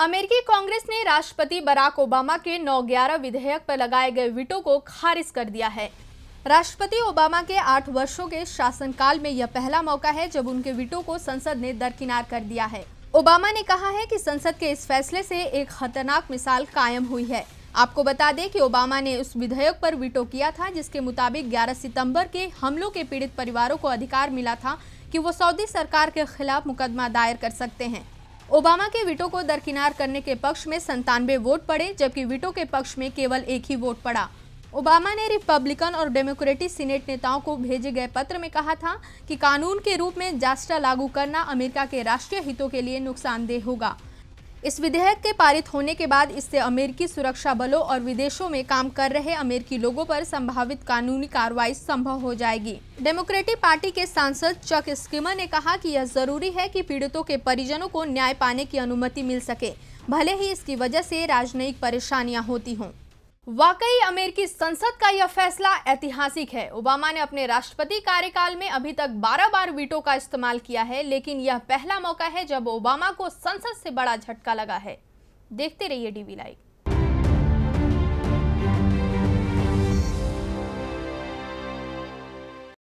अमेरिकी कांग्रेस ने राष्ट्रपति बराक ओबामा के 9-11 विधेयक पर लगाए गए विटो को खारिज कर दिया है राष्ट्रपति ओबामा के आठ वर्षों के शासनकाल में यह पहला मौका है जब उनके विटो को संसद ने दरकिनार कर दिया है ओबामा ने कहा है कि संसद के इस फैसले से एक खतरनाक मिसाल कायम हुई है आपको बता दें कि ओबामा ने उस विधेयक पर विटो किया था जिसके मुताबिक 11 सितंबर के हमलों के पीड़ित परिवारों को अधिकार मिला था कि वो सऊदी सरकार के खिलाफ मुकदमा दायर कर सकते हैं ओबामा के विटो को दरकिनार करने के पक्ष में संतानवे वोट पड़े जबकि विटो के पक्ष में केवल एक ही वोट पड़ा ओबामा ने रिपब्लिकन और डेमोक्रेटिक सीनेट नेताओं को भेजे गए पत्र में कहा था कि कानून के रूप में जास्टा लागू करना अमेरिका के राष्ट्रीय हितों के लिए नुकसानदेह होगा इस विधेयक के पारित होने के बाद इससे अमेरिकी सुरक्षा बलों और विदेशों में काम कर रहे अमेरिकी लोगों पर संभावित कानूनी कार्रवाई संभव हो जाएगी डेमोक्रेटिक पार्टी के सांसद चक स्किमर ने कहा कि यह जरूरी है कि पीड़ितों के परिजनों को न्याय पाने की अनुमति मिल सके भले ही इसकी वजह से राजनयिक परेशानियां होती हों वाकई अमेरिकी संसद का यह फैसला ऐतिहासिक है ओबामा ने अपने राष्ट्रपति कार्यकाल में अभी तक 12 बार वीटो का इस्तेमाल किया है लेकिन यह पहला मौका है जब ओबामा को संसद से बड़ा झटका लगा है देखते रहिए डीवी लाइव